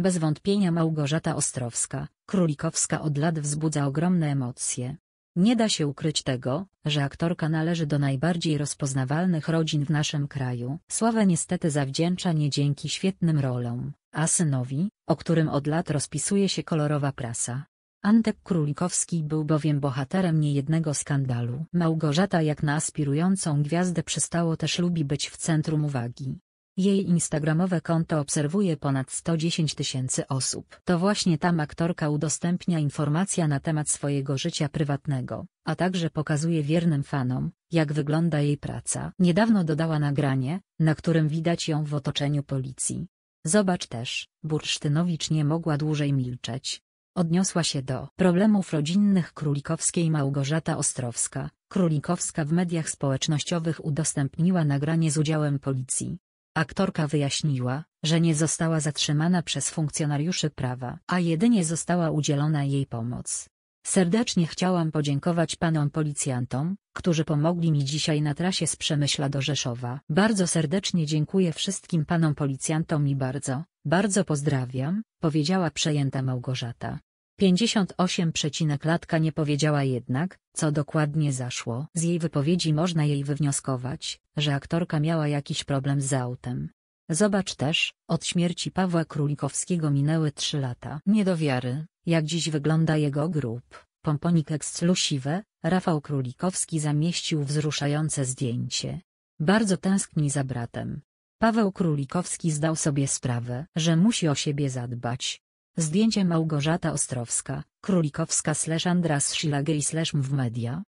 Bez wątpienia Małgorzata Ostrowska, Królikowska od lat wzbudza ogromne emocje. Nie da się ukryć tego, że aktorka należy do najbardziej rozpoznawalnych rodzin w naszym kraju. Sławę niestety zawdzięcza nie dzięki świetnym rolom, a synowi, o którym od lat rozpisuje się kolorowa prasa. Antek Królikowski był bowiem bohaterem niejednego skandalu. Małgorzata jak na aspirującą gwiazdę przystało też lubi być w centrum uwagi. Jej instagramowe konto obserwuje ponad 110 tysięcy osób. To właśnie tam aktorka udostępnia informacja na temat swojego życia prywatnego, a także pokazuje wiernym fanom, jak wygląda jej praca. Niedawno dodała nagranie, na którym widać ją w otoczeniu policji. Zobacz też, Bursztynowicz nie mogła dłużej milczeć. Odniosła się do problemów rodzinnych królikowskiej Małgorzata Ostrowska. Królikowska w mediach społecznościowych udostępniła nagranie z udziałem policji, Aktorka wyjaśniła, że nie została zatrzymana przez funkcjonariuszy prawa, a jedynie została udzielona jej pomoc. Serdecznie chciałam podziękować panom policjantom, którzy pomogli mi dzisiaj na trasie z Przemyśla do Rzeszowa. Bardzo serdecznie dziękuję wszystkim panom policjantom i bardzo, bardzo pozdrawiam, powiedziała przejęta Małgorzata. 58 przecinek latka nie powiedziała jednak, co dokładnie zaszło. Z jej wypowiedzi można jej wywnioskować, że aktorka miała jakiś problem z autem. Zobacz też, od śmierci Pawła Królikowskiego minęły trzy lata. Nie do wiary, jak dziś wygląda jego grup. Pomponik eksklusive, Rafał Królikowski zamieścił wzruszające zdjęcie. Bardzo tęskni za bratem. Paweł Królikowski zdał sobie sprawę, że musi o siebie zadbać, Zdjęcie Małgorzata Ostrowska, Królikowska slash Andras Szilagej slash w media,